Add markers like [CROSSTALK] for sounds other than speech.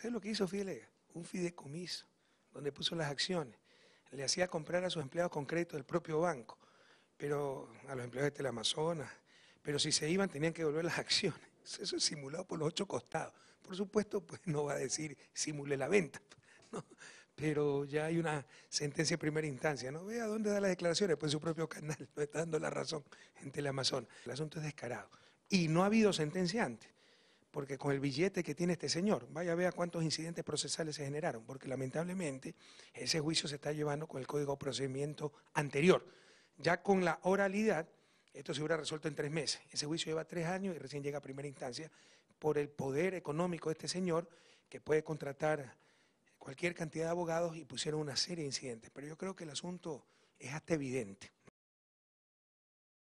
¿Sabes lo que hizo Fidelega? Un fideicomiso, donde puso las acciones. Le hacía comprar a sus empleados concretos del propio banco, pero a los empleados de Teleamazonas. Pero si se iban, tenían que devolver las acciones. Eso es simulado por los ocho costados. Por supuesto, pues no va a decir simule la venta. pero ya hay una sentencia de primera instancia. No vea dónde da las declaraciones, pues su propio canal [LAUGHS] no está dando la razón en Teleamazonas. El asunto es descarado. Y no ha habido sentencia antes porque con el billete que tiene este señor, vaya a ver cuántos incidentes procesales se generaron, porque lamentablemente ese juicio se está llevando con el código de procedimiento anterior. Ya con la oralidad, esto se hubiera resuelto en tres meses. Ese juicio lleva tres años y recién llega a primera instancia por el poder económico de este señor que puede contratar cualquier cantidad de abogados y pusieron una serie de incidentes. Pero yo creo que el asunto es hasta evidente.